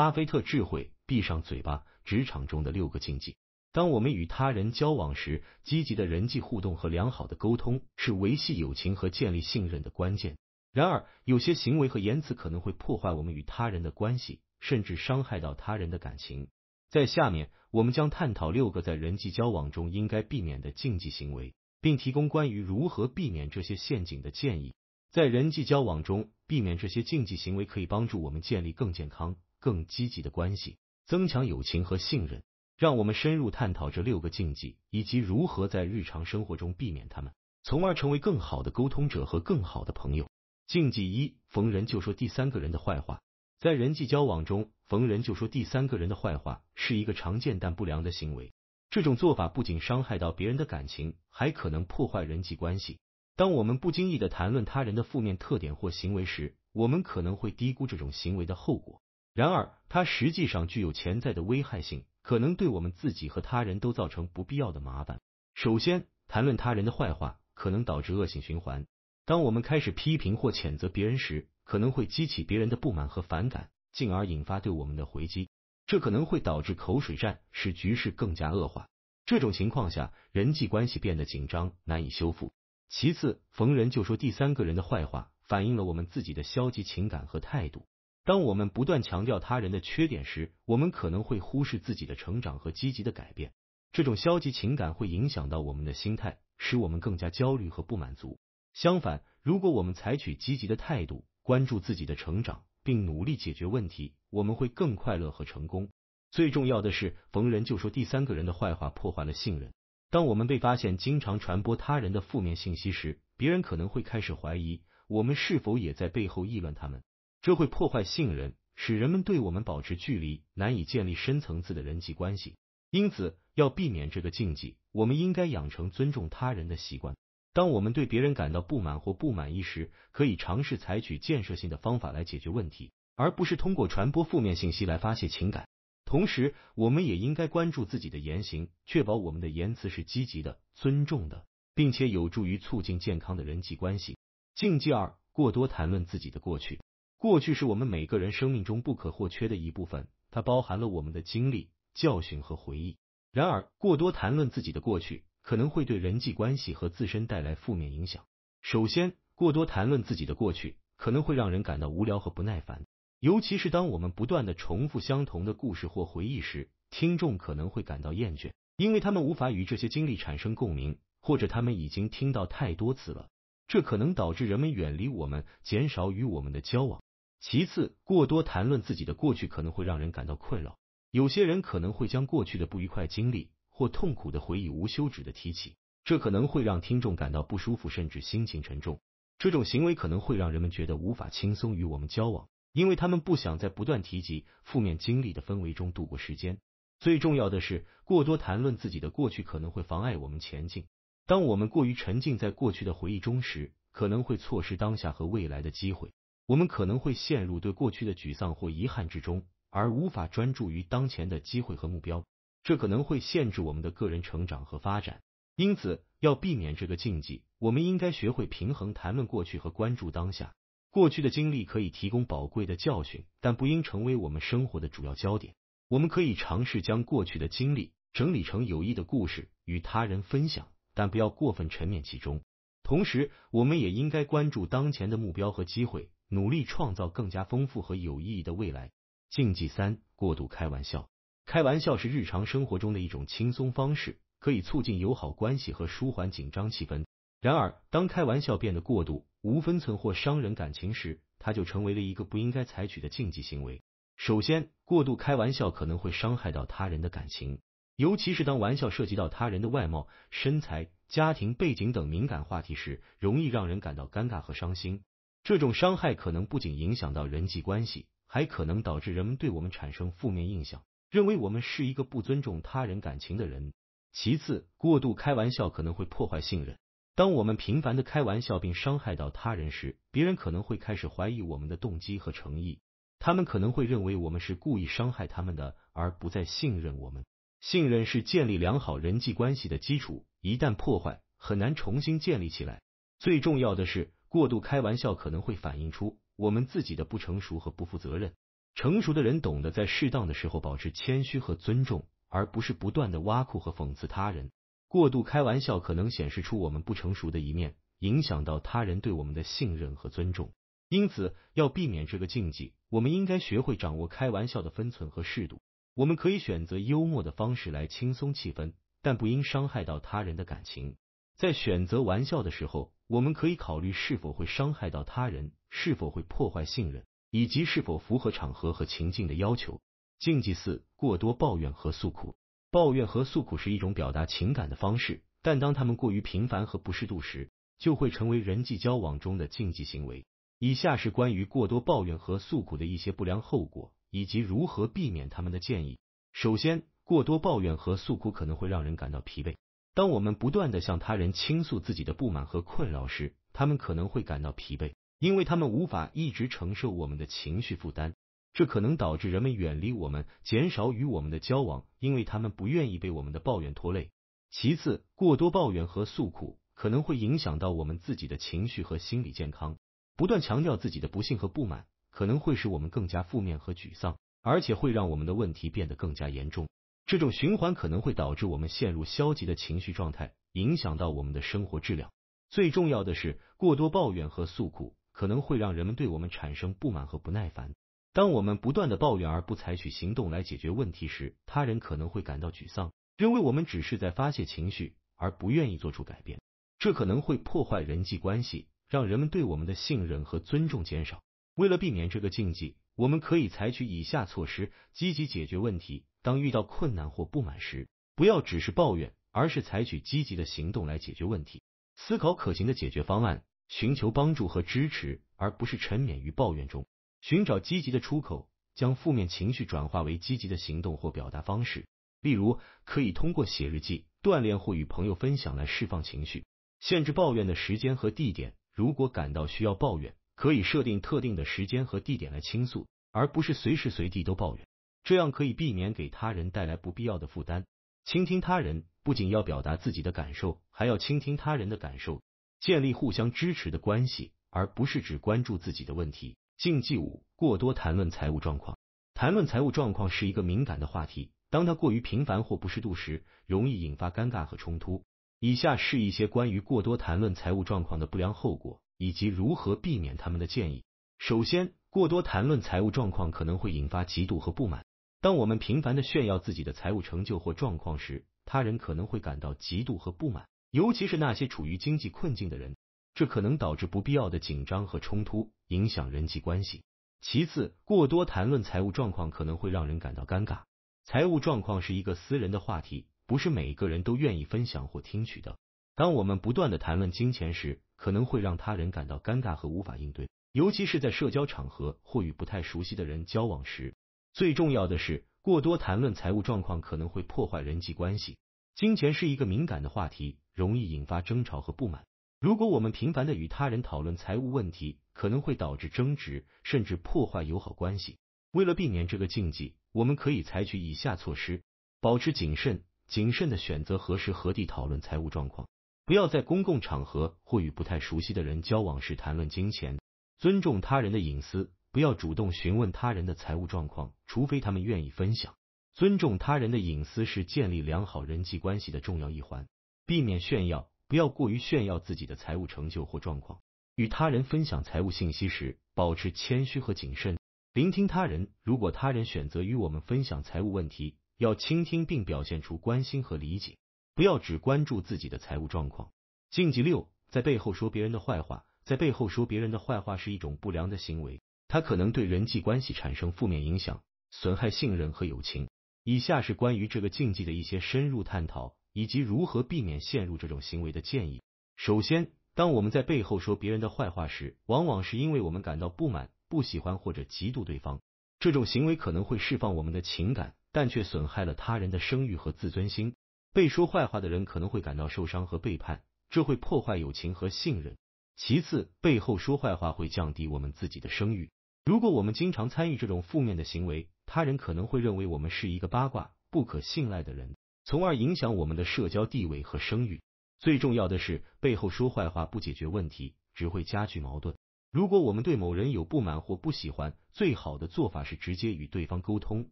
巴菲特智慧：闭上嘴巴。职场中的六个禁忌。当我们与他人交往时，积极的人际互动和良好的沟通是维系友情和建立信任的关键。然而，有些行为和言辞可能会破坏我们与他人的关系，甚至伤害到他人的感情。在下面，我们将探讨六个在人际交往中应该避免的禁忌行为，并提供关于如何避免这些陷阱的建议。在人际交往中，避免这些禁忌行为可以帮助我们建立更健康。更积极的关系，增强友情和信任。让我们深入探讨这六个禁忌，以及如何在日常生活中避免他们，从而成为更好的沟通者和更好的朋友。禁忌一：逢人就说第三个人的坏话。在人际交往中，逢人就说第三个人的坏话是一个常见但不良的行为。这种做法不仅伤害到别人的感情，还可能破坏人际关系。当我们不经意的谈论他人的负面特点或行为时，我们可能会低估这种行为的后果。然而，它实际上具有潜在的危害性，可能对我们自己和他人都造成不必要的麻烦。首先，谈论他人的坏话可能导致恶性循环。当我们开始批评或谴责别人时，可能会激起别人的不满和反感，进而引发对我们的回击，这可能会导致口水战，使局势更加恶化。这种情况下，人际关系变得紧张，难以修复。其次，逢人就说第三个人的坏话，反映了我们自己的消极情感和态度。当我们不断强调他人的缺点时，我们可能会忽视自己的成长和积极的改变。这种消极情感会影响到我们的心态，使我们更加焦虑和不满足。相反，如果我们采取积极的态度，关注自己的成长，并努力解决问题，我们会更快乐和成功。最重要的是，逢人就说第三个人的坏话，破坏了信任。当我们被发现经常传播他人的负面信息时，别人可能会开始怀疑我们是否也在背后议论他们。这会破坏信任，使人们对我们保持距离，难以建立深层次的人际关系。因此，要避免这个禁忌，我们应该养成尊重他人的习惯。当我们对别人感到不满或不满意时，可以尝试采取建设性的方法来解决问题，而不是通过传播负面信息来发泄情感。同时，我们也应该关注自己的言行，确保我们的言辞是积极的、尊重的，并且有助于促进健康的人际关系。禁忌二：过多谈论自己的过去。过去是我们每个人生命中不可或缺的一部分，它包含了我们的经历、教训和回忆。然而，过多谈论自己的过去可能会对人际关系和自身带来负面影响。首先，过多谈论自己的过去可能会让人感到无聊和不耐烦，尤其是当我们不断的重复相同的故事或回忆时，听众可能会感到厌倦，因为他们无法与这些经历产生共鸣，或者他们已经听到太多次了。这可能导致人们远离我们，减少与我们的交往。其次，过多谈论自己的过去可能会让人感到困扰。有些人可能会将过去的不愉快经历或痛苦的回忆无休止的提起，这可能会让听众感到不舒服，甚至心情沉重。这种行为可能会让人们觉得无法轻松与我们交往，因为他们不想在不断提及负面经历的氛围中度过时间。最重要的是，过多谈论自己的过去可能会妨碍我们前进。当我们过于沉浸在过去的回忆中时，可能会错失当下和未来的机会。我们可能会陷入对过去的沮丧或遗憾之中，而无法专注于当前的机会和目标。这可能会限制我们的个人成长和发展。因此，要避免这个禁忌，我们应该学会平衡谈论过去和关注当下。过去的经历可以提供宝贵的教训，但不应成为我们生活的主要焦点。我们可以尝试将过去的经历整理成有益的故事，与他人分享，但不要过分沉湎其中。同时，我们也应该关注当前的目标和机会。努力创造更加丰富和有意义的未来。禁忌三：过度开玩笑。开玩笑是日常生活中的一种轻松方式，可以促进友好关系和舒缓紧张气氛。然而，当开玩笑变得过度、无分寸或伤人感情时，它就成为了一个不应该采取的禁忌行为。首先，过度开玩笑可能会伤害到他人的感情，尤其是当玩笑涉及到他人的外貌、身材、家庭背景等敏感话题时，容易让人感到尴尬和伤心。这种伤害可能不仅影响到人际关系，还可能导致人们对我们产生负面印象，认为我们是一个不尊重他人感情的人。其次，过度开玩笑可能会破坏信任。当我们频繁的开玩笑并伤害到他人时，别人可能会开始怀疑我们的动机和诚意。他们可能会认为我们是故意伤害他们的，而不再信任我们。信任是建立良好人际关系的基础，一旦破坏，很难重新建立起来。最重要的是。过度开玩笑可能会反映出我们自己的不成熟和不负责任。成熟的人懂得在适当的时候保持谦虚和尊重，而不是不断的挖苦和讽刺他人。过度开玩笑可能显示出我们不成熟的一面，影响到他人对我们的信任和尊重。因此，要避免这个禁忌，我们应该学会掌握开玩笑的分寸和适度。我们可以选择幽默的方式来轻松气氛，但不应伤害到他人的感情。在选择玩笑的时候。我们可以考虑是否会伤害到他人，是否会破坏信任，以及是否符合场合和情境的要求。禁忌四：过多抱怨和诉苦。抱怨和诉苦是一种表达情感的方式，但当他们过于频繁和不适度时，就会成为人际交往中的禁忌行为。以下是关于过多抱怨和诉苦的一些不良后果以及如何避免他们的建议。首先，过多抱怨和诉苦可能会让人感到疲惫。当我们不断的向他人倾诉自己的不满和困扰时，他们可能会感到疲惫，因为他们无法一直承受我们的情绪负担。这可能导致人们远离我们，减少与我们的交往，因为他们不愿意被我们的抱怨拖累。其次，过多抱怨和诉苦可能会影响到我们自己的情绪和心理健康。不断强调自己的不幸和不满，可能会使我们更加负面和沮丧，而且会让我们的问题变得更加严重。这种循环可能会导致我们陷入消极的情绪状态，影响到我们的生活质量。最重要的是，过多抱怨和诉苦可能会让人们对我们产生不满和不耐烦。当我们不断的抱怨而不采取行动来解决问题时，他人可能会感到沮丧，认为我们只是在发泄情绪，而不愿意做出改变。这可能会破坏人际关系，让人们对我们的信任和尊重减少。为了避免这个禁忌，我们可以采取以下措施：积极解决问题。当遇到困难或不满时，不要只是抱怨，而是采取积极的行动来解决问题。思考可行的解决方案，寻求帮助和支持，而不是沉湎于抱怨中。寻找积极的出口，将负面情绪转化为积极的行动或表达方式。例如，可以通过写日记、锻炼或与朋友分享来释放情绪。限制抱怨的时间和地点。如果感到需要抱怨，可以设定特定的时间和地点来倾诉，而不是随时随地都抱怨。这样可以避免给他人带来不必要的负担。倾听他人不仅要表达自己的感受，还要倾听他人的感受，建立互相支持的关系，而不是只关注自己的问题。禁忌五：过多谈论财务状况。谈论财务状况是一个敏感的话题，当他过于频繁或不适度时，容易引发尴尬和冲突。以下是一些关于过多谈论财务状况的不良后果以及如何避免他们的建议。首先，过多谈论财务状况可能会引发嫉妒和不满。当我们频繁的炫耀自己的财务成就或状况时，他人可能会感到嫉妒和不满，尤其是那些处于经济困境的人。这可能导致不必要的紧张和冲突，影响人际关系。其次，过多谈论财务状况可能会让人感到尴尬。财务状况是一个私人的话题，不是每一个人都愿意分享或听取的。当我们不断的谈论金钱时，可能会让他人感到尴尬和无法应对，尤其是在社交场合或与不太熟悉的人交往时。最重要的是，过多谈论财务状况可能会破坏人际关系。金钱是一个敏感的话题，容易引发争吵和不满。如果我们频繁的与他人讨论财务问题，可能会导致争执，甚至破坏友好关系。为了避免这个禁忌，我们可以采取以下措施：保持谨慎，谨慎的选择何时、何地讨论财务状况，不要在公共场合或与不太熟悉的人交往时谈论金钱，尊重他人的隐私。不要主动询问他人的财务状况，除非他们愿意分享。尊重他人的隐私是建立良好人际关系的重要一环。避免炫耀，不要过于炫耀自己的财务成就或状况。与他人分享财务信息时，保持谦虚和谨慎。聆听他人，如果他人选择与我们分享财务问题，要倾听并表现出关心和理解。不要只关注自己的财务状况。禁忌六，在背后说别人的坏话。在背后说别人的坏话是一种不良的行为。它可能对人际关系产生负面影响，损害信任和友情。以下是关于这个禁忌的一些深入探讨，以及如何避免陷入这种行为的建议。首先，当我们在背后说别人的坏话时，往往是因为我们感到不满、不喜欢或者嫉妒对方。这种行为可能会释放我们的情感，但却损害了他人的声誉和自尊心。被说坏话的人可能会感到受伤和背叛，这会破坏友情和信任。其次，背后说坏话会降低我们自己的声誉。如果我们经常参与这种负面的行为，他人可能会认为我们是一个八卦、不可信赖的人，从而影响我们的社交地位和声誉。最重要的是，背后说坏话不解决问题，只会加剧矛盾。如果我们对某人有不满或不喜欢，最好的做法是直接与对方沟通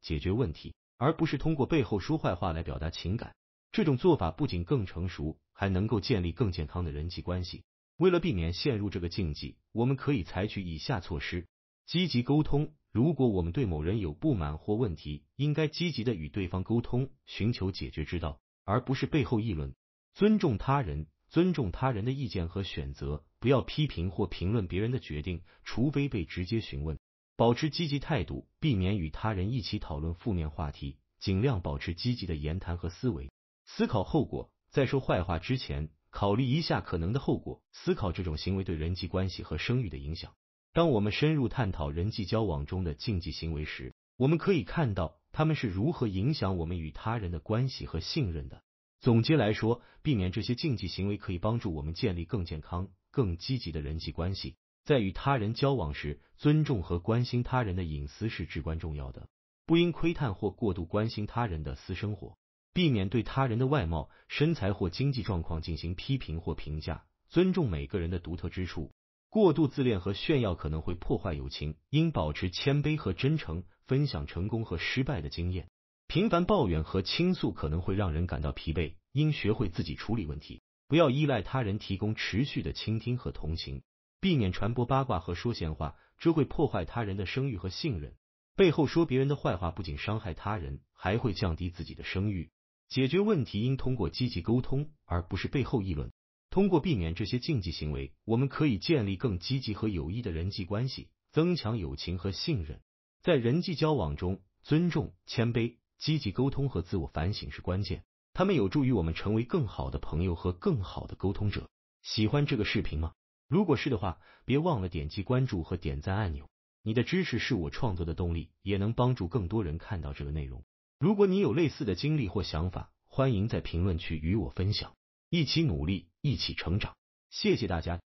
解决问题，而不是通过背后说坏话来表达情感。这种做法不仅更成熟，还能够建立更健康的人际关系。为了避免陷入这个禁忌，我们可以采取以下措施。积极沟通。如果我们对某人有不满或问题，应该积极的与对方沟通，寻求解决之道，而不是背后议论。尊重他人，尊重他人的意见和选择，不要批评或评论别人的决定，除非被直接询问。保持积极态度，避免与他人一起讨论负面话题，尽量保持积极的言谈和思维。思考后果，在说坏话之前，考虑一下可能的后果，思考这种行为对人际关系和声誉的影响。当我们深入探讨人际交往中的禁忌行为时，我们可以看到他们是如何影响我们与他人的关系和信任的。总结来说，避免这些禁忌行为可以帮助我们建立更健康、更积极的人际关系。在与他人交往时，尊重和关心他人的隐私是至关重要的，不应窥探或过度关心他人的私生活，避免对他人的外貌、身材或经济状况进行批评或评价，尊重每个人的独特之处。过度自恋和炫耀可能会破坏友情，应保持谦卑和真诚，分享成功和失败的经验。频繁抱怨和倾诉可能会让人感到疲惫，应学会自己处理问题，不要依赖他人提供持续的倾听和同情。避免传播八卦和说闲话，这会破坏他人的声誉和信任。背后说别人的坏话不仅伤害他人，还会降低自己的声誉。解决问题应通过积极沟通，而不是背后议论。通过避免这些禁忌行为，我们可以建立更积极和有益的人际关系，增强友情和信任。在人际交往中，尊重、谦卑、积极沟通和自我反省是关键，他们有助于我们成为更好的朋友和更好的沟通者。喜欢这个视频吗？如果是的话，别忘了点击关注和点赞按钮。你的支持是我创作的动力，也能帮助更多人看到这个内容。如果你有类似的经历或想法，欢迎在评论区与我分享。一起努力，一起成长。谢谢大家。